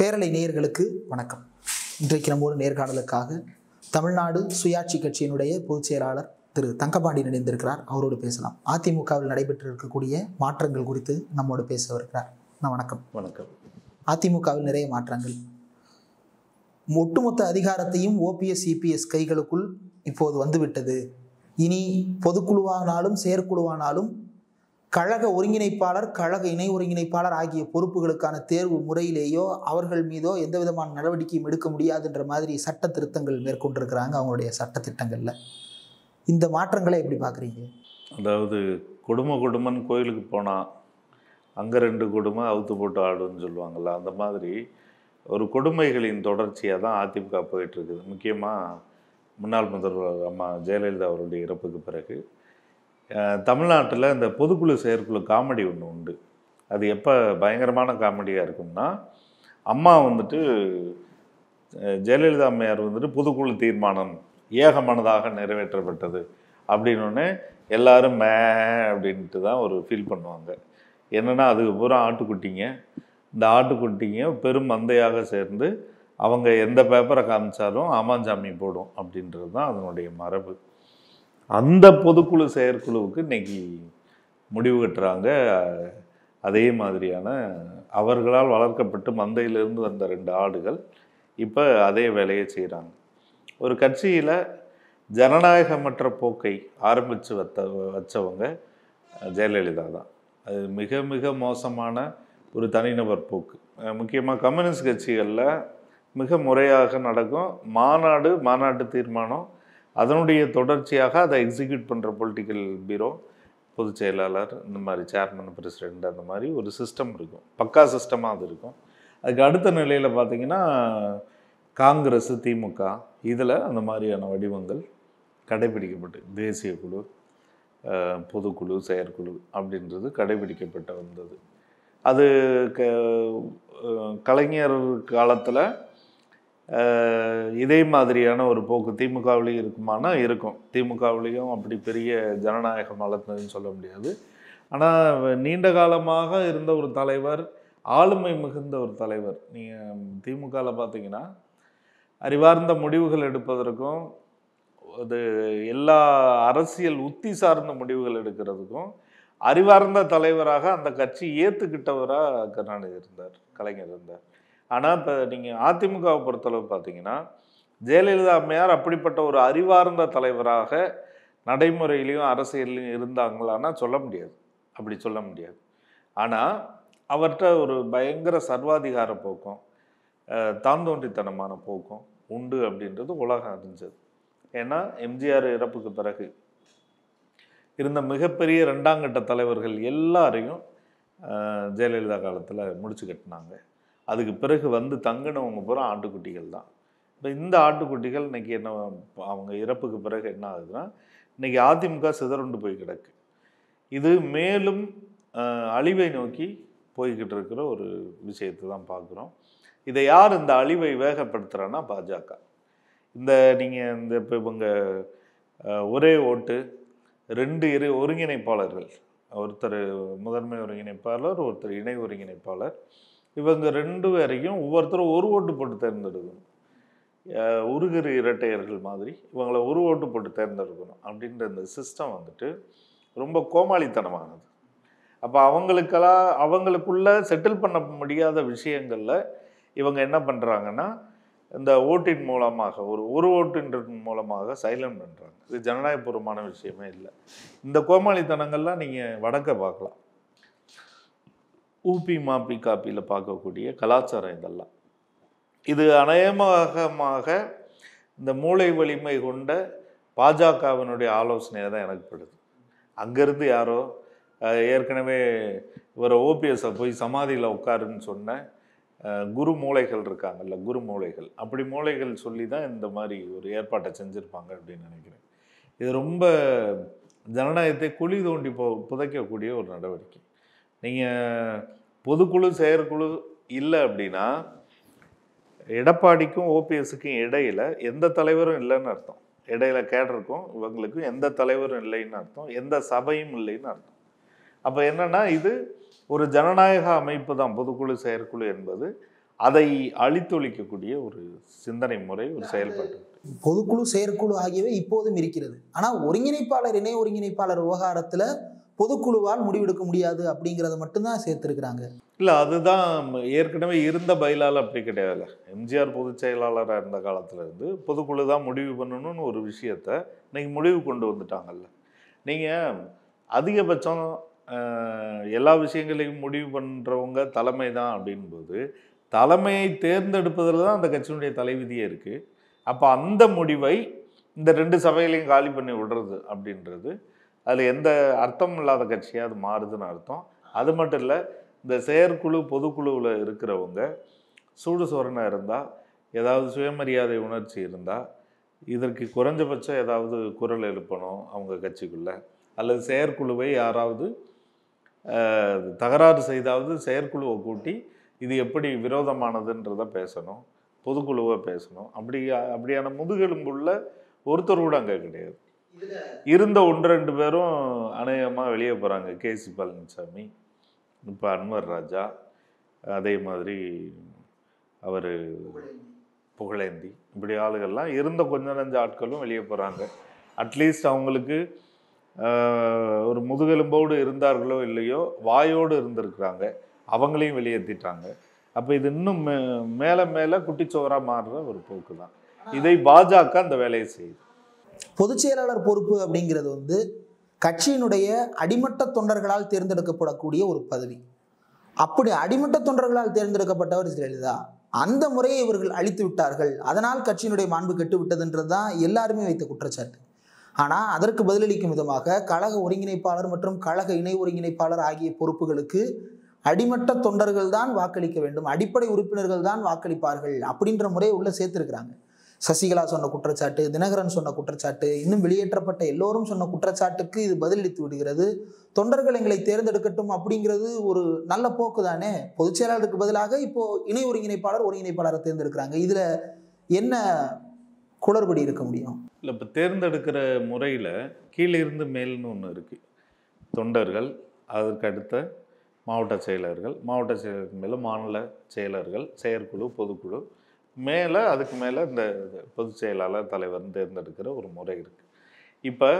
பேரலை நேயர்களுக்கு வணக்கம் இன்றைக்கு நம்மோடு நேர்காணலுக்காக தமிழ்நாடு சுயாட்சி கட்சியினுடைய பொதுச் செயலாளர் திரு தங்கபாண்டி இணைந்திருக்கிறார் அவரோடு பேசலாம் அதிமுகவில் நடைபெற்று இருக்கக்கூடிய மாற்றங்கள் குறித்து நம்மோடு பேசவிருக்கிறார் நான் வணக்கம் வணக்கம் அதிமுகவில் நிறைய மாற்றங்கள் ஒட்டுமொத்த அதிகாரத்தையும் ஓபிஎஸ் இபிஎஸ் கைகளுக்குள் இப்போது வந்துவிட்டது இனி பொதுக்குழுவானாலும் செயற்குழுவானாலும் கழக ஒருங்கிணைப்பாளர் கழக இணை ஒருங்கிணைப்பாளர் ஆகிய பொறுப்புகளுக்கான தேர்வு முறையிலேயோ அவர்கள் மீதோ எந்த விதமான நடவடிக்கையும் எடுக்க முடியாதுன்ற மாதிரி சட்ட திருத்தங்கள் மேற்கொண்டிருக்கிறாங்க அவங்களுடைய சட்டத்திட்டங்களில் இந்த மாற்றங்களை எப்படி பார்க்குறீங்க அதாவது குடும்ப குடும்பன் கோயிலுக்கு போனால் அங்கே ரெண்டு குடும்பம் அவுத்து போட்டு ஆடுன்னு சொல்லுவாங்கள்ல அந்த மாதிரி ஒரு கொடுமைகளின் தொடர்ச்சியாக தான் அதிமுக போயிட்டுருக்குது முக்கியமாக முன்னாள் முதல்வர் அம்மா ஜெயலலிதா அவருடைய இறப்புக்கு பிறகு தமிழ்நாட்டில் இந்த பொதுக்குழு செயற்குழு காமெடி ஒன்று உண்டு அது எப்போ பயங்கரமான காமெடியாக இருக்கும்னா அம்மா வந்துட்டு ஜெயலலிதா அம்மையார் வந்துட்டு பொதுக்குழு தீர்மானம் ஏகமானதாக நிறைவேற்றப்பட்டது அப்படின்னோடனே எல்லாரும் மே அப்படின்ட்டு தான் ஒரு ஃபீல் பண்ணுவாங்க என்னென்னா அதுக்கு பூரா ஆட்டுக்குட்டிங்க இந்த ஆட்டுக்குட்டிங்க பெரும் மந்தையாக சேர்ந்து அவங்க எந்த பேப்பரை காமிச்சாலும் ஆமாஞ்சாமி போடும் அப்படின்றது தான் அதனுடைய மரபு அந்த பொதுக்குழு செயற்குழுவுக்கு இன்றைக்கி முடிவு கட்டுறாங்க அதே மாதிரியான அவர்களால் வளர்க்கப்பட்டு மந்தையிலிருந்து வந்த ரெண்டு ஆடுகள் இப்போ அதே வேலையை செய்கிறாங்க ஒரு கட்சியில் ஜனநாயகமற்ற போக்கை ஆரம்பித்து வத்த வச்சவங்க ஜெயலலிதா தான் அது மிக மிக மோசமான ஒரு தனிநபர் போக்கு முக்கியமாக கம்யூனிஸ்ட் கட்சிகளில் மிக முறையாக நடக்கும் மாநாடு மாநாட்டு தீர்மானம் அதனுடைய தொடர்ச்சியாக அதை எக்ஸிக்யூட் பண்ணுற பொலிட்டிக்கல் பீரோ பொதுச் செயலாளர் இந்த மாதிரி சேர்மன் பிரசிடெண்ட் அந்த மாதிரி ஒரு சிஸ்டம் இருக்கும் பக்கா சிஸ்டமாக அது இருக்கும் அதுக்கு அடுத்த நிலையில் பார்த்திங்கன்னா காங்கிரஸ் திமுக இதில் அந்த மாதிரியான வடிவங்கள் கடைபிடிக்கப்பட்டு தேசிய குழு பொதுக்குழு செயற்குழு அப்படின்றது கடைபிடிக்கப்பட்டு வந்தது அது க கலைஞர் காலத்தில் இதே மாதிரியான ஒரு போக்கு திமுகவிலையும் இருக்குமானா இருக்கும் திமுகவிலையும் அப்படி பெரிய ஜனநாயகம் வளர்த்ததுன்னு சொல்ல முடியாது ஆனால் நீண்ட காலமாக இருந்த ஒரு தலைவர் ஆளுமை மிகுந்த ஒரு தலைவர் நீங்கள் திமுகவில் பார்த்தீங்கன்னா அறிவார்ந்த முடிவுகள் எடுப்பதற்கும் அது எல்லா அரசியல் உத்தி சார்ந்த முடிவுகள் எடுக்கிறதுக்கும் அறிவார்ந்த தலைவராக அந்த கட்சி ஏற்றுக்கிட்டவராக கருணாநிதி இருந்தார் கலைஞர் இருந்தார் ஆனால் இப்போ நீங்கள் அதிமுகவை பொறுத்தளவு பார்த்தீங்கன்னா ஜெயலலிதா அம்மையார் அப்படிப்பட்ட ஒரு அறிவார்ந்த தலைவராக நடைமுறையிலையும் அரசியலையும் இருந்தாங்களான்னா சொல்ல முடியாது அப்படி சொல்ல முடியாது ஆனால் அவர்கிட்ட ஒரு பயங்கர சர்வாதிகார போக்கும் தாந்தோன்றித்தனமான போக்கம் போக்கும் உண்டு அப்படின்றது உலகம் அறிஞ்சது ஏன்னா எம்ஜிஆர் இறப்புக்கு பிறகு இருந்த மிகப்பெரிய ரெண்டாங்கட்ட தலைவர்கள் எல்லாரையும் ஜெயலலிதா காலத்தில் முடிச்சு கட்டினாங்க அதுக்கு பிறகு வந்து தங்கினவங்க பூரா ஆட்டுக்குட்டிகள் தான் இப்போ இந்த ஆட்டுக்குட்டிகள் இன்றைக்கி என்ன அவங்க இறப்புக்கு பிறகு என்ன ஆகுதுன்னா இன்றைக்கி அதிமுக சிதறுண்டு போய் கிடக்கு இது மேலும் அழிவை நோக்கி போய்கிட்டு இருக்கிற ஒரு விஷயத்தை தான் பார்க்குறோம் இதை யார் இந்த அழிவை வேகப்படுத்துகிறான்னா பாஜக இந்த நீங்கள் இந்த இப்போ இவங்க ஒரே ஓட்டு ரெண்டு இரு ஒருங்கிணைப்பாளர்கள் ஒருத்தர் முதன்மை ஒருங்கிணைப்பாளர் ஒருத்தர் இணை ஒருங்கிணைப்பாளர் இவங்க ரெண்டு பேரையும் ஒவ்வொருத்தரும் ஒரு ஓட்டு போட்டு தேர்ந்தெடுக்கணும் உருகிற இரட்டையர்கள் மாதிரி இவங்களை ஒரு ஓட்டு போட்டு தேர்ந்தெடுக்கணும் அப்படின்ற இந்த சிஸ்டம் வந்துட்டு ரொம்ப கோமாளித்தனமானது அப்போ அவங்களுக்கெல்லாம் அவங்களுக்குள்ள செட்டில் பண்ண முடியாத விஷயங்களில் இவங்க என்ன பண்ணுறாங்கன்னா இந்த ஓட்டின் மூலமாக ஒரு ஒரு ஓட்டின் மூலமாக சைலண்ட் பண்ணுறாங்க இது ஜனநாயகபூர்வமான விஷயமே இல்லை இந்த கோமாளித்தனங்கள்லாம் நீங்கள் வடக்க பார்க்கலாம் ஊபி மாப்பி காப்பியில் பார்க்கக்கூடிய கலாச்சாரம் இதெல்லாம் இது அநேகமாக இந்த மூளை வலிமை கொண்ட பாஜகவினுடைய ஆலோசனையாக தான் எனக்கு படுது அங்கேருந்து யாரோ ஏற்கனவே இவர் ஓபிஎஸை போய் சமாதியில் உட்காருன்னு சொன்ன குரு மூளைகள் இருக்காங்கல்ல குரு மூளைகள் அப்படி மூளைகள் சொல்லி தான் இந்த மாதிரி ஒரு ஏற்பாட்டை செஞ்சுருப்பாங்க அப்படின்னு நினைக்கிறேன் இது ரொம்ப ஜனநாயகத்தை குழி தோண்டி போ புதைக்கக்கூடிய ஒரு நடவடிக்கை நீங்கள் பொதுக்குழு செயற்குழு இல்லை அப்படின்னா எடப்பாடிக்கும் ஓபிஎஸ்க்கும் இடையில் எந்த தலைவரும் இல்லைன்னு அர்த்தம் இடையில கேட்டிருக்கும் இவங்களுக்கும் எந்த தலைவரும் இல்லைன்னு அர்த்தம் எந்த சபையும் இல்லைன்னு அர்த்தம் அப்போ என்னென்னா இது ஒரு ஜனநாயக அமைப்பு தான் பொதுக்குழு செயற்குழு என்பது அதை அழித்தொழிக்கக்கூடிய ஒரு சிந்தனை முறை ஒரு செயல்பாடு பொதுக்குழு செயற்குழு ஆகியவை இப்போதும் இருக்கிறது ஆனால் ஒருங்கிணைப்பாளர் இணை ஒருங்கிணைப்பாளர் விவகாரத்தில் பொதுக்குழுவால் முடிவெடுக்க முடியாது அப்படிங்கிறத மட்டும்தான் சேர்த்துருக்குறாங்க இல்லை அதுதான் ஏற்கனவே இருந்த பயிலால் அப்படி கிடையாதுல்ல எம்ஜிஆர் பொதுச் செயலாளராக இருந்த காலத்திலேருந்து பொதுக்குழு தான் முடிவு பண்ணணும்னு ஒரு விஷயத்த இன்றைக்கி முடிவு கொண்டு வந்துட்டாங்கல்ல நீங்கள் அதிகபட்சம் எல்லா விஷயங்களையும் முடிவு பண்ணுறவங்க தலைமை தான் அப்படின்போது தலைமையை தேர்ந்தெடுப்பதில் தான் அந்த கட்சியினுடைய தலைவிதியே இருக்குது அப்போ அந்த முடிவை இந்த ரெண்டு சபைகளையும் காலி பண்ணி விடுறது அப்படின்றது அதில் எந்த அர்த்தம் இல்லாத கட்சியாக அது மாறுதுன்னு அர்த்தம் அது மட்டும் இல்லை இந்த செயற்குழு பொதுக்குழுவில் இருக்கிறவங்க சூடு சோரனாக இருந்தால் ஏதாவது சுயமரியாதை உணர்ச்சி இருந்தால் இதற்கு குறைஞ்சபட்சம் ஏதாவது குரல் எழுப்பணும் அவங்க கட்சிக்குள்ளே அல்லது செயற்குழுவை யாராவது தகராறு செய்தாவது செயற்குழுவை கூட்டி இது எப்படி விரோதமானதுன்றதை பேசணும் பொதுக்குழுவை பேசணும் அப்படி அப்படியான முதுகெலும்புள்ள ஒருத்தர் கூட அங்கே கிடையாது இருந்த ஒன்று ரெண்டு பேரும் அநேகமாக வெளியே போகிறாங்க கே சி பழனிசாமி இப்போ அன்வர் ராஜா அதே மாதிரி அவர் புகழேந்தி இப்படி ஆளுகள்லாம் இருந்த கொஞ்ச நஞ்ச ஆட்களும் வெளியே போகிறாங்க அட்லீஸ்ட் அவங்களுக்கு ஒரு முதுகெலும்போடு இருந்தார்களோ இல்லையோ வாயோடு இருந்திருக்கிறாங்க அவங்களையும் வெளியேற்றிட்டாங்க அப்போ இது இன்னும் மே மேலே மேலே குட்டிச்சோராக மாறுற ஒரு போக்கு தான் இதை பாஜக அந்த வேலையை செய்யுது பொதுச் செயலாளர் பொறுப்பு அப்படிங்கிறது வந்து கட்சியினுடைய அடிமட்ட தொண்டர்களால் தேர்ந்தெடுக்கப்படக்கூடிய ஒரு பதவி அப்படி அடிமட்ட தொண்டர்களால் தேர்ந்தெடுக்கப்பட்டவர் ஜெயலலிதா அந்த முறையை இவர்கள் அழித்து விட்டார்கள் அதனால் கட்சியினுடைய மாண்பு கெட்டு விட்டதுன்றது தான் எல்லாருமே வைத்த குற்றச்சாட்டு ஆனால் அதற்கு பதிலளிக்கும் விதமாக கழக ஒருங்கிணைப்பாளர் மற்றும் கழக இணை ஒருங்கிணைப்பாளர் ஆகிய பொறுப்புகளுக்கு அடிமட்ட தொண்டர்கள் தான் வாக்களிக்க வேண்டும் அடிப்படை உறுப்பினர்கள் தான் வாக்களிப்பார்கள் அப்படின்ற முறையை உள்ளே சேர்த்துருக்கிறாங்க சசிகலா சொன்ன குற்றச்சாட்டு தினகரன் சொன்ன குற்றச்சாட்டு இன்னும் வெளியேற்றப்பட்ட எல்லோரும் சொன்ன குற்றச்சாட்டுக்கு இது பதிலளித்து விடுகிறது தொண்டர்கள் எங்களை தேர்ந்தெடுக்கட்டும் அப்படிங்கிறது ஒரு நல்ல போக்கு தானே பொதுச் செயலாளருக்கு பதிலாக இப்போ இணை ஒருங்கிணைப்பாளர் ஒருங்கிணைப்பாளரை தேர்ந்தெடுக்கிறாங்க இதில் என்ன குளறுபடி இருக்க முடியும் இல்லை இப்போ தேர்ந்தெடுக்கிற முறையில் கீழே இருந்து மேல்னு ஒன்று இருக்குது தொண்டர்கள் அதற்கு அடுத்த மாவட்ட செயலர்கள் மாவட்ட செயலருக்கு மேலே மாநில செயலர்கள் செயற்குழு பொதுக்குழு மேலே அதுக்கு மேலே இந்த பொதுச் செயலாளர் தலைவர் தேர்ந்தெடுக்கிற ஒரு முறை இருக்குது இப்போ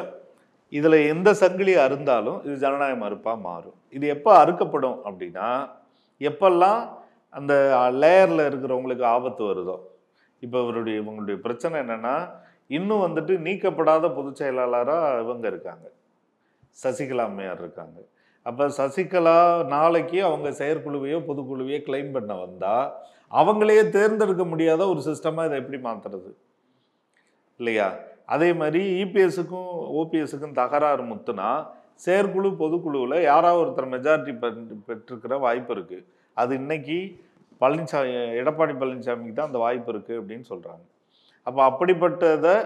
இதில் எந்த சங்கிலி அருந்தாலும் இது ஜனநாயக மறுப்பாக மாறும் இது எப்போ அறுக்கப்படும் அப்படின்னா எப்பெல்லாம் அந்த லேயரில் இருக்கிறவங்களுக்கு ஆபத்து வருதோ இப்போ இவருடைய இவங்களுடைய பிரச்சனை என்னென்னா இன்னும் வந்துட்டு நீக்கப்படாத பொதுச் செயலாளராக இவங்க இருக்காங்க சசிகலா அம்மையார் இருக்காங்க அப்போ சசிகலா நாளைக்கு அவங்க செயற்குழுவையோ பொதுக்குழுவையோ கிளைம் பண்ண வந்தால் அவங்களையே தேர்ந்தெடுக்க முடியாத ஒரு சிஸ்டமாக இதை எப்படி மாற்றுறது இல்லையா அதே மாதிரி இபிஎஸ்ஸுக்கும் e ஓபிஎஸ்ஸுக்கும் தகராறு முத்துனா செயற்குழு பொதுக்குழுவில் யாராவது ஒருத்தர் மெஜாரிட்டி பெற்றிருக்கிற வாய்ப்பு இருக்குது அது இன்னைக்கு பழனிசாமி எடப்பாடி பழனிசாமிக்கு தான் அந்த வாய்ப்பு இருக்குது அப்படின்னு சொல்கிறாங்க அப்போ அப்படிப்பட்டதை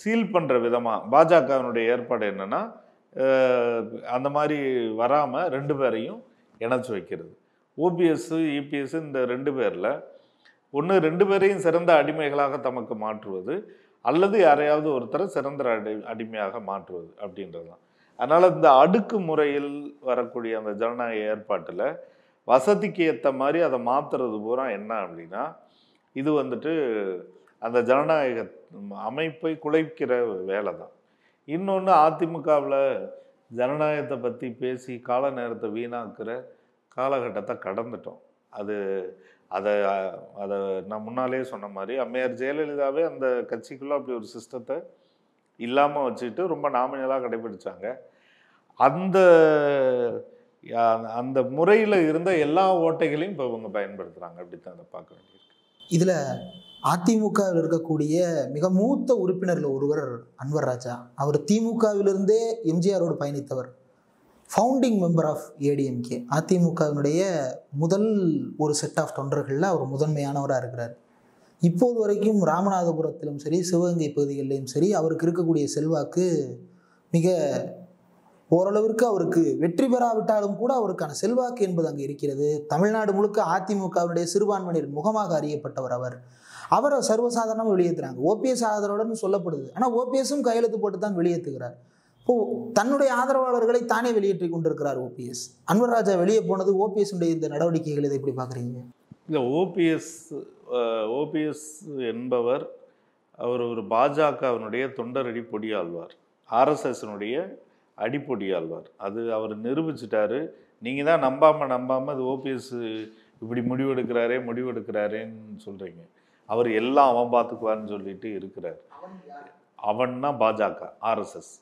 சீல் பண்ணுற விதமாக பாஜகவினுடைய ஏற்பாடு என்னென்னா அந்த மாதிரி வராமல் ரெண்டு பேரையும் இணைச்சி வைக்கிறது ஓபிஎஸ் இபிஎஸ் e இந்த ரெண்டு பேரில் ஒன்று ரெண்டு பேரையும் சிறந்த அடிமைகளாக தமக்கு மாற்றுவது அல்லது யாரையாவது ஒருத்தரை சிறந்த அடி அடிமையாக மாற்றுவது அப்படின்றது தான் அதனால் இந்த அடுக்கு முறையில் வரக்கூடிய அந்த ஜனநாயக ஏற்பாட்டில் வசதிக்கு ஏற்ற மாதிரி அதை மாற்றுறது பூரா என்ன அப்படின்னா இது வந்துட்டு அந்த ஜனநாயக அமைப்பை குலைக்கிற வேலை தான் இன்னொன்று அதிமுகவில் ஜனநாயகத்தை பற்றி பேசி கால நேரத்தை வீணாக்குற காலகட்டத்தை கடந்துட்டோம் அது அதை அதை நான் முன்னாலே சொன்ன மாதிரி அம்மையார் ஜெயலலிதாவே அந்த கட்சிக்குள்ளே அப்படி ஒரு சிஸ்டத்தை இல்லாமல் வச்சுட்டு ரொம்ப நாமினலாக கடைபிடிச்சாங்க அந்த அந்த முறையில் இருந்த எல்லா ஓட்டைகளையும் இப்போ இவங்க பயன்படுத்துகிறாங்க அப்படித்தான் அதை பார்க்க வேண்டியிருக்கு இதில் அதிமுகவில் இருக்கக்கூடிய மிக மூத்த உறுப்பினர்கள் ஒருவர் அன்வர் ராஜா அவர் திமுகவிலிருந்தே எம்ஜிஆரோடு பயணித்தவர் ஃபவுண்டிங் மெம்பர் ஆஃப் ஏடிஎம்கே அதிமுகவினுடைய முதல் ஒரு செட் ஆஃப் தொண்டர்களில் அவர் முதன்மையானவராக இருக்கிறார் இப்போது வரைக்கும் ராமநாதபுரத்திலும் சரி சிவகங்கை பகுதிகளிலும் சரி அவருக்கு இருக்கக்கூடிய செல்வாக்கு மிக ஓரளவிற்கு அவருக்கு வெற்றி பெறாவிட்டாலும் கூட அவருக்கான செல்வாக்கு என்பது அங்கே இருக்கிறது தமிழ்நாடு முழுக்க அதிமுகவினுடைய சிறுபான்மையினர் முகமாக அறியப்பட்டவர் அவர் அவரை சர்வசாதாரணமாக வெளியேற்றுறாங்க ஓபிஎஸ் ஆதரவுடன் சொல்லப்படுது ஆனால் ஓபிஎஸும் கையெழுத்து போட்டு தான் வெளியேற்றுகிறார் ஓ தன்னுடைய ஆதரவாளர்களை தானே வெளியேற்றி கொண்டிருக்கிறார் ஓபிஎஸ் அன்வர் ராஜா வெளியே போனது ஓபிஎஸ்னுடைய இந்த நடவடிக்கைகள் இதை எப்படி பார்க்குறீங்க இல்லை ஓபிஎஸ் ஓபிஎஸ் என்பவர் அவர் ஒரு பாஜகவினுடைய அடிப்பொடி ஆழ்வார் ஆர்எஸ்எஸ்னுடைய ஆழ்வார் அது அவர் நிரூபிச்சிட்டாரு நீங்கள் தான் நம்பாமல் நம்பாமல் அது ஓபிஎஸ் இப்படி முடிவெடுக்கிறாரே முடிவெடுக்கிறாரேன்னு சொல்கிறீங்க அவர் எல்லாம் அவன் பார்த்துக்குவார்னு சொல்லிட்டு இருக்கிறார் அவன்னா பாஜக ஆர்எஸ்எஸ்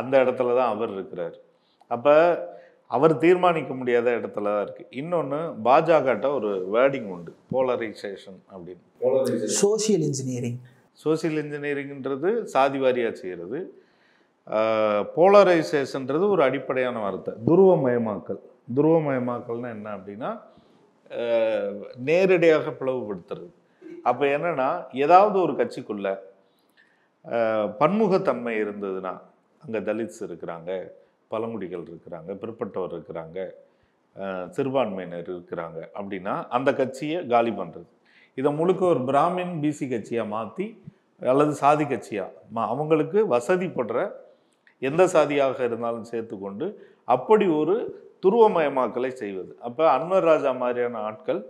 அந்த இடத்துல தான் அவர் இருக்கிறார் அப்போ அவர் தீர்மானிக்க முடியாத இடத்துல தான் இருக்குது இன்னொன்று பாஜகட்ட ஒரு வேர்டிங் உண்டு போலரைசேஷன் அப்படின்னு சோசியல் இன்ஜினியரிங் சோசியல் இன்ஜினியரிங்ன்றது சாதிவாரியாக செய்கிறது போலரைசேஷன்றது ஒரு அடிப்படையான வார்த்தை துருவமயமாக்கல் துருவமயமாக்கல்னா என்ன அப்படின்னா நேரடியாக பிளவுபடுத்துறது அப்போ என்னென்னா ஏதாவது ஒரு கட்சிக்குள்ள பன்முகத்தன்மை இருந்ததுன்னா அங்கே தலித்ஸ் இருக்கிறாங்க பழங்குடிகள் இருக்கிறாங்க பிற்பட்டவர் இருக்கிறாங்க சிறுபான்மையினர் இருக்கிறாங்க அப்படின்னா அந்த கட்சியை காலி பண்ணுறது இதை முழுக்க ஒரு பிராமின் பிசி கட்சியாக மாற்றி அல்லது சாதி கட்சியாக மா அவங்களுக்கு வசதிப்படுற எந்த சாதியாக இருந்தாலும் சேர்த்து கொண்டு அப்படி ஒரு துருவமயமாக்கலை செய்வது அப்போ அன்வர் ராஜா மாதிரியான ஆட்கள்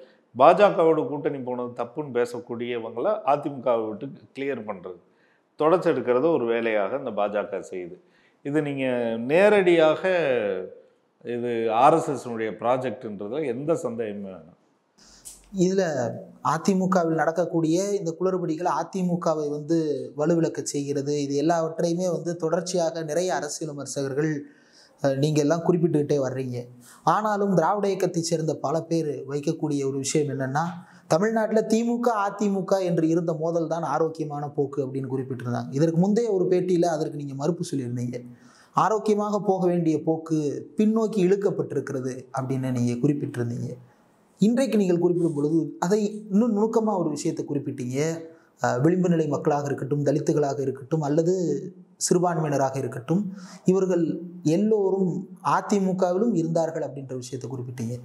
பாஜகவோட கூட்டணி போனது தப்புன்னு பேசக்கூடியவங்களை அதிமுகவை விட்டு கிளியர் பண்ணுறது தொடச்செடுக்கிறது ஒரு வேலையாக இந்த பாஜக செய்யுது இது நீங்கள் நேரடியாக இது ஆர்எஸ்எஸ்னுடைய ப்ராஜெக்ட்ன்றதில் எந்த சந்தேகமே வேணும் இதில் அதிமுகவில் நடக்கக்கூடிய இந்த குளறுபடிகள் அதிமுகவை வந்து வலுவிளக்க செய்கிறது இது எல்லாவற்றையுமே வந்து தொடர்ச்சியாக நிறைய அரசியல் விமர்சகர்கள் நீங்கள் எல்லாம் குறிப்பிட்டுக்கிட்டே வர்றீங்க ஆனாலும் திராவிட இயக்கத்தைச் சேர்ந்த பல பேர் வைக்கக்கூடிய ஒரு விஷயம் என்னென்னா தமிழ்நாட்டில் திமுக அதிமுக என்று இருந்த மோதல் தான் ஆரோக்கியமான போக்கு அப்படின்னு குறிப்பிட்டிருந்தாங்க இதற்கு முந்தைய ஒரு பேட்டியில் அதற்கு நீங்கள் மறுப்பு சொல்லியிருந்தீங்க ஆரோக்கியமாக போக வேண்டிய போக்கு பின்னோக்கி இழுக்கப்பட்டிருக்கிறது அப்படின்னு நீங்கள் குறிப்பிட்டிருந்தீங்க இன்றைக்கு நீங்கள் குறிப்பிடும் பொழுது அதை இன்னும் நுணுக்கமாக ஒரு விஷயத்தை குறிப்பிட்டீங்க விளிம்பு நிலை மக்களாக இருக்கட்டும் தலித்துகளாக இருக்கட்டும் அல்லது சிறுபான்மையினராக இருக்கட்டும் இவர்கள் எல்லோரும் அதிமுகவிலும் இருந்தார்கள் அப்படின்ற விஷயத்தை குறிப்பிட்டீங்க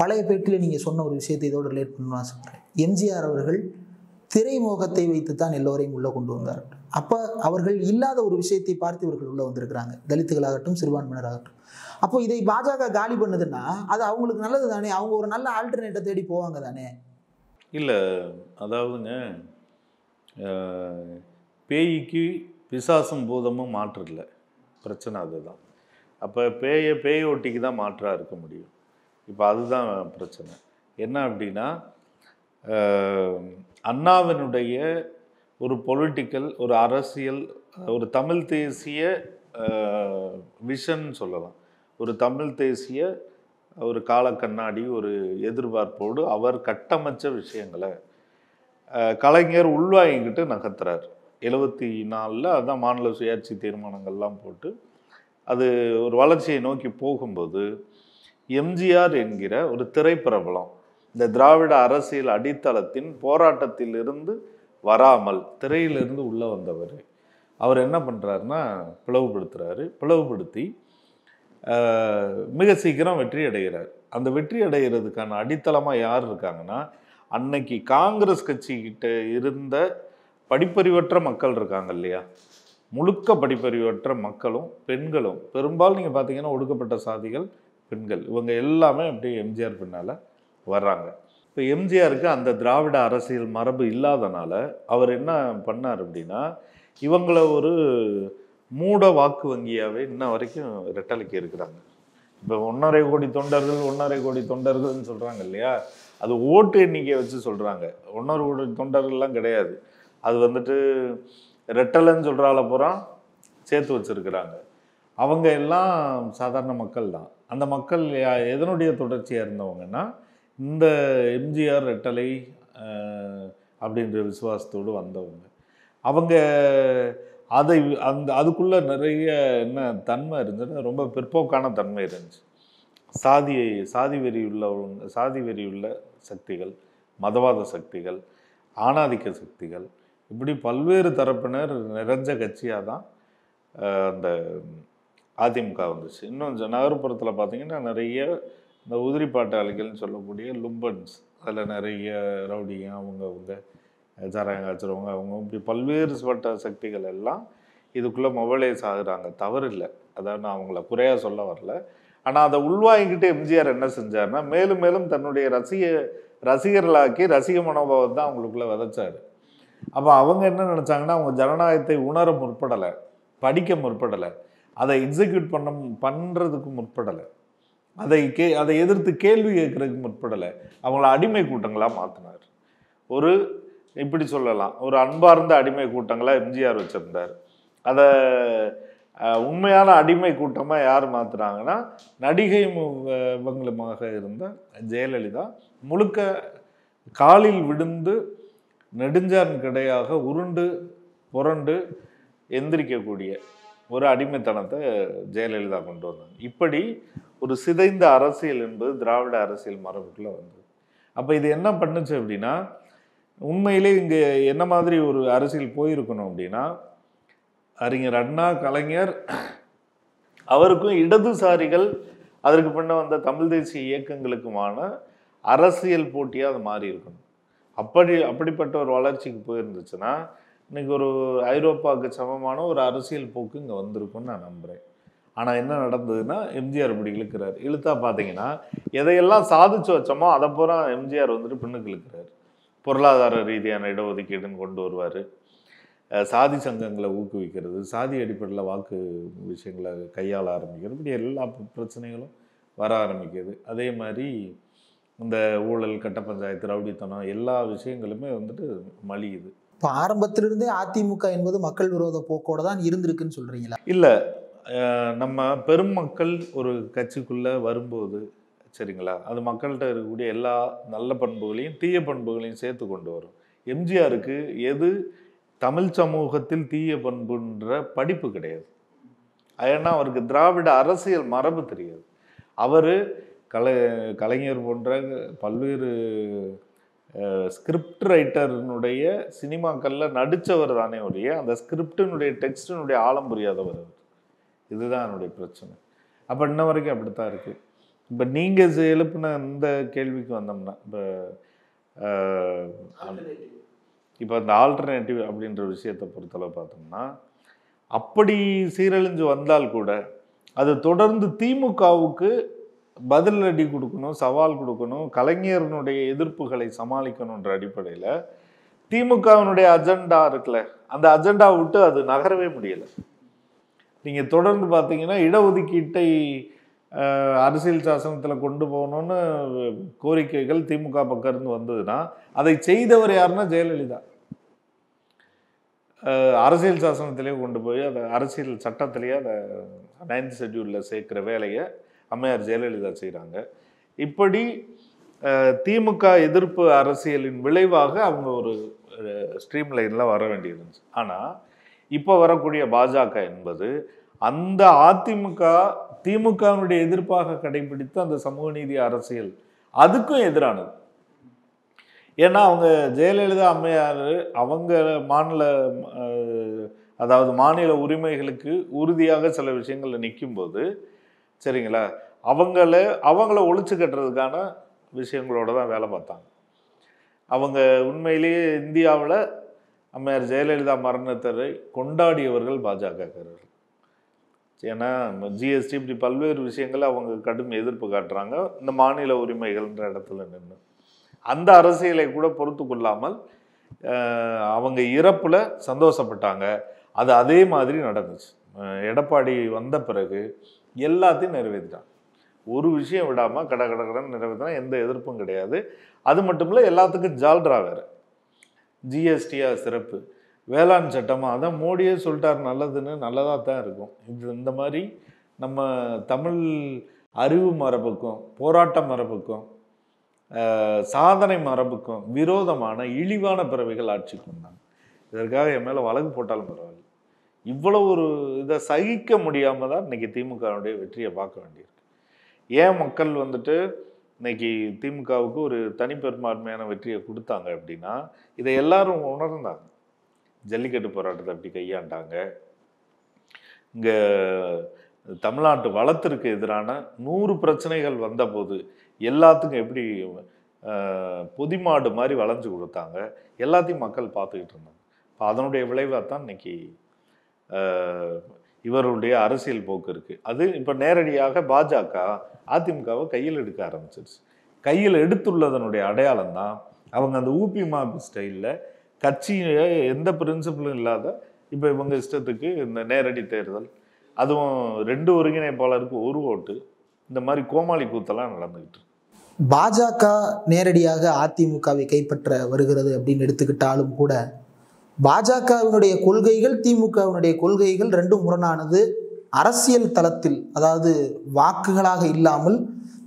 பழைய பேட்டியில் நீங்கள் சொன்ன ஒரு விஷயத்தை இதோடு ரிலேட் பண்ணணும்னு சொல்கிறேன் எம்ஜிஆர் அவர்கள் திரைமுகத்தை வைத்து தான் எல்லோரையும் உள்ளே கொண்டு வந்தார் அப்போ அவர்கள் இல்லாத ஒரு விஷயத்தை பார்த்து இவர்கள் உள்ளே வந்திருக்கிறாங்க தலித்துகளாகட்டும் சிறுபான்மையினராகட்டும் அப்போ இதை பாஜக காலி பண்ணுதுன்னா அது அவங்களுக்கு நல்லது தானே அவங்க ஒரு நல்ல ஆல்டர்னேட்டை தேடி போவாங்க தானே இல்லை அதாவதுங்க பேய்க்கு விசாசம் பூதமும் மாற்று இல்லை பிரச்சனை அதுதான் அப்போ பேயை பேய் ஒட்டிக்கு தான் மாற்றாக இருக்க முடியும் இப்போ அதுதான் பிரச்சனை என்ன அப்படின்னா அண்ணாவினுடைய ஒரு பொலிட்டிக்கல் ஒரு அரசியல் ஒரு தமிழ் தேசிய விஷன் சொல்லலாம் ஒரு தமிழ் தேசிய ஒரு காலக்கண்ணாடி கண்ணாடி ஒரு எதிர்பார்ப்போடு அவர் கட்டமைச்ச விஷயங்களை கலைஞர் உள்வாங்கிக்கிட்டு நகர்த்துறார் எழுபத்தி நாலில் அதுதான் மாநில சுயாட்சி தீர்மானங்கள்லாம் போட்டு அது ஒரு வளர்ச்சியை நோக்கி போகும்போது எம்ஜிஆர் என்கிற ஒரு திரைப்பிரபலம் இந்த திராவிட அரசியல் அடித்தளத்தின் போராட்டத்திலிருந்து வராமல் திரையிலிருந்து உள்ளே வந்தவர் அவர் என்ன பண்ணுறாருன்னா பிளவுபடுத்துகிறாரு பிளவுபடுத்தி மிக சீக்கிரம் வெற்றி அடைகிறார் அந்த வெற்றி அடைகிறதுக்கான அடித்தளமாக யார் இருக்காங்கன்னா அன்னைக்கு காங்கிரஸ் கட்சிக்கிட்ட இருந்த படிப்பறிவற்ற மக்கள் இருக்காங்க இல்லையா முழுக்க படிப்பறிவற்ற மக்களும் பெண்களும் பெரும்பாலும் நீங்கள் பார்த்தீங்கன்னா ஒடுக்கப்பட்ட சாதிகள் பெண்கள் இவங்க எல்லாமே அப்படியே எம்ஜிஆர் பின்னால் வர்றாங்க இப்போ எம்ஜிஆருக்கு அந்த திராவிட அரசியல் மரபு இல்லாதனால அவர் என்ன பண்ணார் அப்படின்னா இவங்கள ஒரு மூட வாக்கு வங்கியாகவே இன்ன வரைக்கும் ரெட்டலைக்கு இருக்கிறாங்க இப்போ ஒன்றரை கோடி தொண்டர்கள் ஒன்றரை கோடி தொண்டர்கள்னு சொல்கிறாங்க இல்லையா அது ஓட்டு எண்ணிக்கையை வச்சு சொல்கிறாங்க ஒன்றரை கோடி தொண்டர்கள்லாம் கிடையாது அது வந்துட்டு ரெட்டலைன்னு சொல்கிறால பூரா சேர்த்து வச்சுருக்கிறாங்க அவங்க எல்லாம் சாதாரண மக்கள் தான் அந்த மக்கள் எதனுடைய தொடர்ச்சியாக இருந்தவங்கன்னா இந்த எம்ஜிஆர் ரெட்டலை அப்படின்ற விசுவாசத்தோடு வந்தவங்க அவங்க அதை அந்த அதுக்குள்ளே நிறைய என்ன தன்மை இருந்ததுன்னா ரொம்ப பிற்போக்கான தன்மை இருந்துச்சு சாதியை சாதி வெறி உள்ள சாதி வெறி உள்ள சக்திகள் மதவாத சக்திகள் ஆணாதிக்க சக்திகள் இப்படி பல்வேறு தரப்பினர் நிறைஞ்ச கட்சியாக தான் அந்த அதிமுக வந்துச்சு இன்னும் நகர்ப்புறத்தில் பார்த்திங்கன்னா நிறைய இந்த உதிரி பாட்டாளிகள்னு சொல்லக்கூடிய லும்பன்ஸ் அதில் நிறைய ரவுடிங்க அவங்க அவங்க ஜாராயம் காய்ச்சறவங்க அவங்க இப்படி பல்வேறு பட்ட சக்திகள் எல்லாம் இதுக்குள்ளே மொபைலைஸ் ஆகுறாங்க தவறு இல்லை அதாவது நான் அவங்கள குறையாக சொல்ல வரல ஆனால் அதை உள்வாங்கிக்கிட்டு எம்ஜிஆர் என்ன செஞ்சார்னா மேலும் மேலும் தன்னுடைய ரசிக ரசிகர்களாக்கி ரசிக மனோபாவம் தான் அவங்களுக்குள்ளே விதைச்சார் அப்போ அவங்க என்ன நினச்சாங்கன்னா அவங்க ஜனநாயகத்தை உணர முற்படலை படிக்க முற்படலை அதை எக்ஸிக்யூட் பண்ண பண்ணுறதுக்கு முற்படலை அதை கே அதை எதிர்த்து கேள்வி கேட்குறதுக்கு முற்படலை அவங்கள அடிமை கூட்டங்களாக மாற்றினார் ஒரு இப்படி சொல்லலாம் ஒரு அன்பார்ந்த அடிமை கூட்டங்களாக எம்ஜிஆர் வச்சுருந்தார் அதை உண்மையான அடிமை கூட்டமாக யார் மாற்றுறாங்கன்னா நடிகை இவங்களுமாக இருந்த ஜெயலலிதா முழுக்க காலில் விழுந்து நெடுஞ்சான் கிடையாக உருண்டு புரண்டு எந்திரிக்கக்கூடிய ஒரு அடிமைத்தனத்தை ஜெயலலிதா கொண்டு வந்தாங்க இப்படி ஒரு சிதைந்த அரசியல் என்பது திராவிட அரசியல் மரபுக்குள்ளே வந்தது அப்போ இது என்ன பண்ணுச்சு அப்படின்னா உண்மையிலே இங்கே என்ன மாதிரி ஒரு அரசியல் போயிருக்கணும் அப்படின்னா அறிஞர் அண்ணா கலைஞர் அவருக்கும் இடதுசாரிகள் அதற்கு பின்ன வந்த தமிழ் தேசிய இயக்கங்களுக்குமான அரசியல் போட்டியாக அது மாறி இருக்கணும் அப்படி அப்படிப்பட்ட ஒரு வளர்ச்சிக்கு போயிருந்துச்சுன்னா இன்றைக்கி ஒரு ஐரோப்பாவுக்கு சமமான ஒரு அரசியல் போக்கு இங்கே வந்திருக்குன்னு நான் நம்புகிறேன் ஆனால் என்ன நடந்ததுன்னா எம்ஜிஆர் இப்படி இழுக்கிறார் இழுத்தா பார்த்தீங்கன்னா எதையெல்லாம் சாதிச்சு வச்சோமோ அதை பூரா எம்ஜிஆர் வந்துட்டு பின்னுக்கு இழுக்கிறார் பொருளாதார ரீதியான இடஒதுக்கீடுன்னு கொண்டு வருவார் சாதி சங்கங்களை ஊக்குவிக்கிறது சாதி அடிப்படையில் வாக்கு விஷயங்களை கையாள ஆரம்பிக்கிறது இப்படி எல்லா பிரச்சனைகளும் வர ஆரம்பிக்கிறது அதே மாதிரி இந்த ஊழல் கட்ட பஞ்சாயத்து ரவுடித்தனம் எல்லா விஷயங்களுமே வந்துட்டு மலியுது இப்போ ஆரம்பத்திலிருந்தே அதிமுக என்பது மக்கள் விரோத போக்கோடு தான் இருந்திருக்குன்னு சொல்கிறீங்களா இல்லை நம்ம பெருமக்கள் ஒரு கட்சிக்குள்ளே வரும்போது சரிங்களா அது மக்கள்கிட்ட இருக்கக்கூடிய எல்லா நல்ல பண்புகளையும் தீய பண்புகளையும் சேர்த்து கொண்டு வரும் எம்ஜிஆருக்கு எது தமிழ் சமூகத்தில் தீய பண்புன்ற படிப்பு கிடையாது ஏன்னா அவருக்கு திராவிட அரசியல் மரபு தெரியாது அவர் கலை கலைஞர் போன்ற பல்வேறு ஸ்கிரிப்ட் ரைட்டர்னுடைய சினிமாக்களில் நடித்தவர் தானே ஒழிய அந்த ஸ்கிரிப்டினுடைய டெக்ஸ்டினுடைய ஆழம் புரியாதவர் அவர் இதுதான் என்னுடைய பிரச்சனை அப்போ இன்ன வரைக்கும் அப்படி தான் இருக்குது இப்போ நீங்கள் எழுப்பின இந்த கேள்விக்கு வந்தோம்னா இப்போ இப்போ அந்த ஆல்டர்னேட்டிவ் அப்படின்ற விஷயத்தை பொறுத்தளவு பார்த்தோம்னா அப்படி சீரழிஞ்சு வந்தால் கூட அது தொடர்ந்து திமுகவுக்கு பதிலடி கொடுக்கணும் சவால் கொடுக்கணும் கலைஞரனுடைய எதிர்ப்புகளை சமாளிக்கணுன்ற அடிப்படையில் திமுகவினுடைய அஜெண்டா இருக்குல்ல அந்த அஜெண்டா விட்டு அது நகரவே முடியலை நீங்கள் தொடர்ந்து பார்த்தீங்கன்னா இடஒதுக்கீட்டை அரசியல் சாசனத்தில் கொண்டு போகணும்னு கோரிக்கைகள் திமுக பக்கம் இருந்து வந்ததுன்னா அதை செய்தவர் யாருன்னா ஜெயலலிதா அரசியல் சாசனத்திலேயே கொண்டு போய் அதை அரசியல் சட்டத்திலேயே அதை நைன்த் ஷெட்யூலில் சேர்க்குற வேலையை அம்மையார் ஜெயலலிதா செய்கிறாங்க இப்படி திமுக எதிர்ப்பு அரசியலின் விளைவாக அவங்க ஒரு ஸ்ட்ரீம் லைனில் வர வேண்டியிருந்துச்சு ஆனால் இப்போ வரக்கூடிய பாஜக என்பது அந்த அதிமுக திமுகவினுடைய எதிர்ப்பாக கடைபிடித்த அந்த சமூக நீதி அரசியல் அதுக்கும் எதிரானது ஏன்னா அவங்க ஜெயலலிதா அம்மையார் அவங்க மாநில அதாவது மாநில உரிமைகளுக்கு உறுதியாக சில விஷயங்களில் நிற்கும்போது சரிங்களா அவங்கள அவங்கள ஒழிச்சு கட்டுறதுக்கான விஷயங்களோட தான் வேலை பார்த்தாங்க அவங்க உண்மையிலேயே இந்தியாவில் அம்மையார் ஜெயலலிதா மரணத்தை கொண்டாடியவர்கள் பாஜகக்காரர்கள் ஏன்னா ஜிஎஸ்டி இப்படி பல்வேறு விஷயங்களை அவங்க கடும் எதிர்ப்பு காட்டுறாங்க இந்த மாநில உரிமைகள்ன்ற இடத்துல நின்று அந்த அரசியலை கூட பொறுத்து கொள்ளாமல் அவங்க இறப்பில் சந்தோஷப்பட்டாங்க அது அதே மாதிரி நடந்துச்சு எடப்பாடி வந்த பிறகு எல்லாத்தையும் நிறைவேற்றிட்டான் ஒரு விஷயம் விடாமல் கட கடகடன்னு நிறைவேற்றினா எந்த எதிர்ப்பும் கிடையாது அது மட்டும் இல்லை எல்லாத்துக்கும் ஜால்ரா வேறு ஜிஎஸ்டியாக சிறப்பு வேளாண் சட்டமாக அதான் மோடியே சொல்லிட்டார் நல்லதுன்னு நல்லதாக தான் இருக்கும் இது இந்த மாதிரி நம்ம தமிழ் அறிவு மரபுக்கும் போராட்ட மரபுக்கும் சாதனை மரபுக்கும் விரோதமான இழிவான பிறவைகள் ஆட்சிக்கு வந்தாங்க இதற்காக என் மேலே வழக்கு போட்டாலும் பரவாயில்ல இவ்வளோ ஒரு இதை சகிக்க முடியாமல் தான் இன்றைக்கி திமுகவுடைய வெற்றியை பார்க்க வேண்டியிருக்கு ஏன் மக்கள் வந்துட்டு இன்றைக்கி திமுகவுக்கு ஒரு தனிப்பெரும்பான்மையான வெற்றியை கொடுத்தாங்க அப்படின்னா இதை எல்லாரும் உணர்ந்தாங்க ஜல்லிக்கட்டு போராட்டத்தை அப்படி கையாண்டாங்க இங்கே தமிழ்நாட்டு வளத்திற்கு எதிரான நூறு பிரச்சனைகள் வந்தபோது எல்லாத்துக்கும் எப்படி பொதிமாடு மாதிரி வளைஞ்சு கொடுத்தாங்க எல்லாத்தையும் மக்கள் பார்த்துக்கிட்டு இருந்தாங்க இப்போ அதனுடைய விளைவாக தான் இன்றைக்கி இவருடைய அரசியல் போக்கு இருக்குது அது இப்போ நேரடியாக பாஜக அதிமுகவை கையில் எடுக்க ஆரம்பிச்சிருச்சு கையில் எடுத்துள்ளதனுடைய அடையாளம் தான் அவங்க அந்த ஊபி மாபி ஸ்டைலில் கட்சியை எந்த பிரின்சிபலும் இல்லாத இப்போ இவங்க இஷ்டத்துக்கு இந்த நேரடி தேர்தல் அதுவும் ரெண்டு ஒருங்கிணைப்பாளருக்கு ஒரு ஓட்டு இந்த மாதிரி கோமாளி கூத்தெல்லாம் நடந்துக்கிட்டு பாஜக நேரடியாக அதிமுகவை கைப்பற்ற வருகிறது அப்படின்னு எடுத்துக்கிட்டாலும் கூட பாஜகவினுடைய கொள்கைகள் திமுகவினுடைய கொள்கைகள் ரெண்டும் முரணானது அரசியல் தளத்தில் அதாவது வாக்குகளாக இல்லாமல்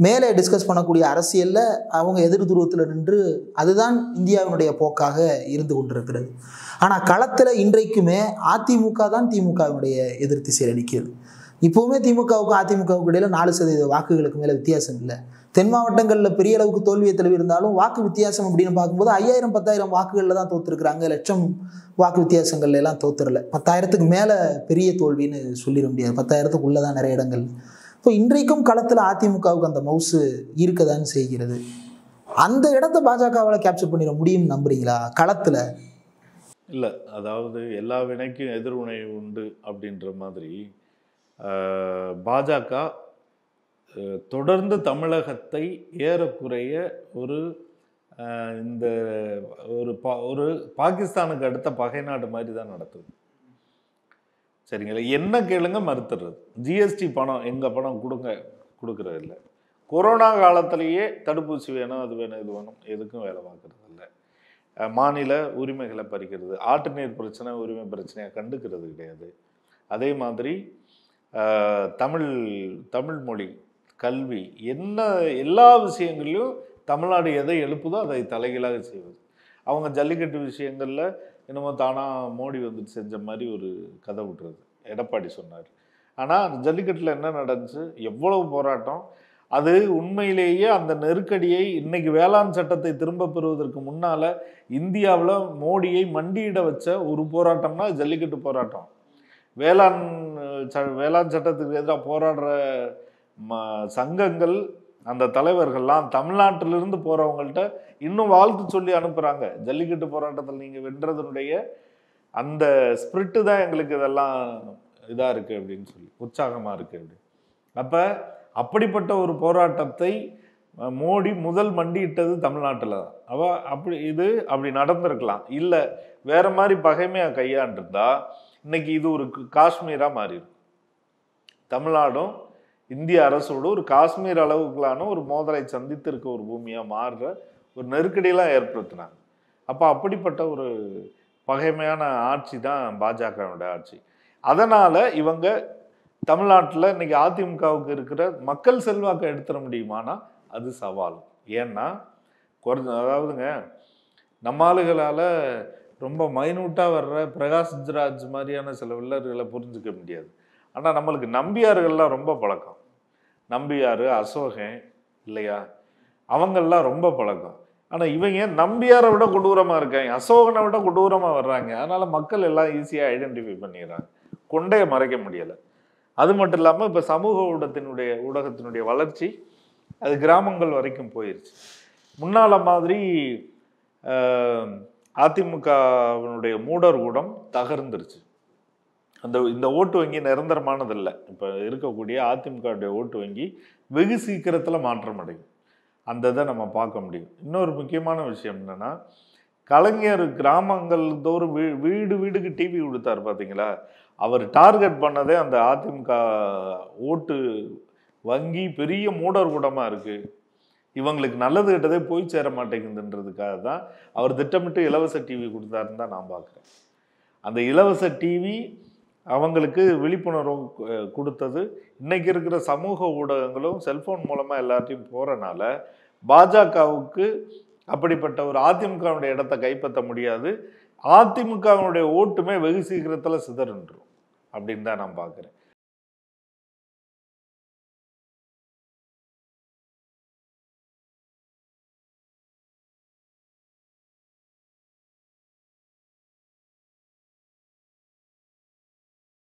மேலே டிஸ்கஸ் பண்ணக்கூடிய அரசியலில் அவங்க எதிர் துருவத்தில் நின்று அதுதான் இந்தியாவினுடைய போக்காக இருந்து கொண்டிருக்கிறது ஆனால் களத்தில் இன்றைக்குமே அதிமுக தான் திமுகவினுடைய எதிர்த்து செயலளிக்கிறது இப்போவுமே திமுகவுக்கும் அதிமுகவுக்கு இடையில் நாலு சதவீத வாக்குகளுக்கு மேலே வித்தியாசம் இல்லை தென் மாவட்டங்களில் பெரிய அளவுக்கு தோல்வியை தெளிவு இருந்தாலும் வாக்கு வித்தியாசம் அப்படின்னு பார்க்கும்போது ஐயாயிரம் பத்தாயிரம் வாக்குகளில் தான் தோத்துருக்குறாங்க லட்சம் வாக்கு வித்தியாசங்கள்ல எல்லாம் தோத்துறல பத்தாயிரத்துக்கு மேலே பெரிய தோல்வின்னு சொல்லிட முடியாது பத்தாயிரத்துக்கு உள்ளே தான் நிறைய இடங்கள் இப்போ இன்றைக்கும் களத்தில் அதிமுகவுக்கு அந்த மவுசு இருக்கதான் செய்கிறது அந்த இடத்த பாஜகவால் கேப்சர் பண்ணிட முடியும் நம்புறீங்களா களத்தில் இல்லை அதாவது எல்லா வினைக்கும் எதிர்வினை உண்டு அப்படின்ற மாதிரி பாஜக தொடர்ந்து தமிழகத்தை ஏறக்குறைய ஒரு இந்த ஒரு பா ஒரு பாகிஸ்தானுக்கு அடுத்த பகை நாடு மாதிரி தான் நடக்குது சரிங்களா என்ன கேளுங்க மறுத்துறது ஜிஎஸ்டி பணம் எங்கள் பணம் கொடுங்க கொடுக்குறது இல்லை கொரோனா காலத்திலேயே தடுப்பூசி வேணும் அது வேணும் இது வேணும் எதுக்கும் வேலை பார்க்கறது இல்லை மாநில உரிமைகளை பறிக்கிறது ஆட்டு நீர் பிரச்சனை உரிமை பிரச்சனையாக கண்டுக்கிறது கிடையாது அதே மாதிரி தமிழ் தமிழ் மொழி கல்வி என்ன எல்லா விஷயங்கள்லையும் தமிழ்நாடு எதை எழுப்புதோ அதை தலைகீழாக செய்வது அவங்க ஜல்லிக்கட்டு விஷயங்களில் என்னமோ தானாக மோடி வந்துட்டு செஞ்ச மாதிரி ஒரு கதை விட்டுறது எடப்பாடி சொன்னார் ஆனால் அந்த ஜல்லிக்கட்டில் என்ன நடந்துச்சு எவ்வளவு போராட்டம் அது உண்மையிலேயே அந்த நெருக்கடியை இன்னைக்கு வேளாண் சட்டத்தை திரும்ப பெறுவதற்கு முன்னால் இந்தியாவில் மோடியை மண்டியிட வச்ச ஒரு போராட்டம்னா ஜல்லிக்கட்டு போராட்டம் வேளாண் ச வேளாண் சட்டத்துக்கு எதிராக போராடுற சங்கங்கள் அந்த தலைவர்கள்லாம் தமிழ்நாட்டிலிருந்து போகிறவங்கள்ட்ட இன்னும் வாழ்த்து சொல்லி அனுப்புகிறாங்க ஜல்லிக்கட்டு போராட்டத்தில் நீங்கள் வென்றதனுடைய அந்த ஸ்பிரிட்டு தான் எங்களுக்கு இதெல்லாம் இதாக இருக்குது அப்படின்னு சொல்லி உற்சாகமாக இருக்குது அப்படி அப்போ அப்படிப்பட்ட ஒரு போராட்டத்தை மோடி முதல் மண்டியிட்டது தமிழ்நாட்டில் தான் அவ அப்படி இது அப்படி நடந்திருக்கலாம் இல்லை வேற மாதிரி பகைமையாக கையாண்டிருந்தா இன்னைக்கு இது ஒரு காஷ்மீராக மாறிடும் தமிழ்நாடும் இந்திய அரசோடு ஒரு காஷ்மீர் அளவுக்குலான ஒரு மோதலை சந்தித்து இருக்க ஒரு பூமியாக மாறுற ஒரு நெருக்கடியெல்லாம் ஏற்படுத்தினாங்க அப்போ அப்படிப்பட்ட ஒரு பகைமையான ஆட்சி தான் பாஜகவோட ஆட்சி அதனால் இவங்க தமிழ்நாட்டில் இன்றைக்கி அதிமுகவுக்கு இருக்கிற மக்கள் செல்வாக்கை எடுத்துட முடியுமானா அது சவால் ஏன்னா குறைஞ்ச அதாவதுங்க நம்ம ஆளுகளால் ரொம்ப மைனூட்டாக வர்ற பிரகாஷ் ராஜ் மாதிரியான சில வில்லர்களை புரிஞ்சிக்க முடியாது ஆனால் நம்மளுக்கு நம்பியார்கள்லாம் ரொம்ப பழக்கம் நம்பியார் அசோகன் இல்லையா அவங்கெல்லாம் ரொம்ப பழக்கம் ஆனால் இவங்க நம்பியாரை விட கொடூரமாக இருக்காங்க அசோகனை விட கொடூரமாக வர்றாங்க அதனால் மக்கள் எல்லாம் ஈஸியாக ஐடென்டிஃபை பண்ணிடுறாங்க கொண்டையை மறைக்க முடியலை அது மட்டும் இல்லாமல் இப்போ சமூக ஊடகத்தினுடைய ஊடகத்தினுடைய வளர்ச்சி அது கிராமங்கள் வரைக்கும் போயிடுச்சு முன்னால் மாதிரி அதிமுகவினுடைய மூடர் ஊடம் தகர்ந்துருச்சு அந்த இந்த ஓட்டு வங்கி நிரந்தரமானதில்லை இப்போ இருக்கக்கூடிய அதிமுகவுடைய ஓட்டு வங்கி வெகு சீக்கிரத்தில் மாற்றம் அடையும் அந்த இதை நம்ம பார்க்க முடியும் இன்னொரு முக்கியமான விஷயம் என்னென்னா கலைஞர் கிராமங்கள் தோறும் வீ வீடு வீடுக்கு டிவி கொடுத்தார் பார்த்தீங்களா அவர் டார்கெட் பண்ணதே அந்த அதிமுக ஓட்டு வங்கி பெரிய மூடர் கூடமாக இருக்குது இவங்களுக்கு நல்லது கிட்டதே போய் சேர மாட்டேங்குதுன்றதுக்காக தான் அவர் திட்டமிட்டு இலவச டிவி கொடுத்தாருன்னு தான் நான் பார்க்குறேன் அந்த இலவச டிவி அவங்களுக்கு விழிப்புணர்வு கொடுத்தது இன்றைக்கி இருக்கிற சமூக ஊடகங்களும் செல்ஃபோன் மூலமாக எல்லாத்தையும் போகிறனால பாஜகவுக்கு அப்படிப்பட்ட ஒரு அதிமுகவுடைய இடத்த கைப்பற்ற முடியாது அதிமுகவினுடைய ஓட்டுமே வெகு சீக்கிரத்தில் சிதறுன்றும் அப்படின்னு தான் நான் பார்க்குறேன்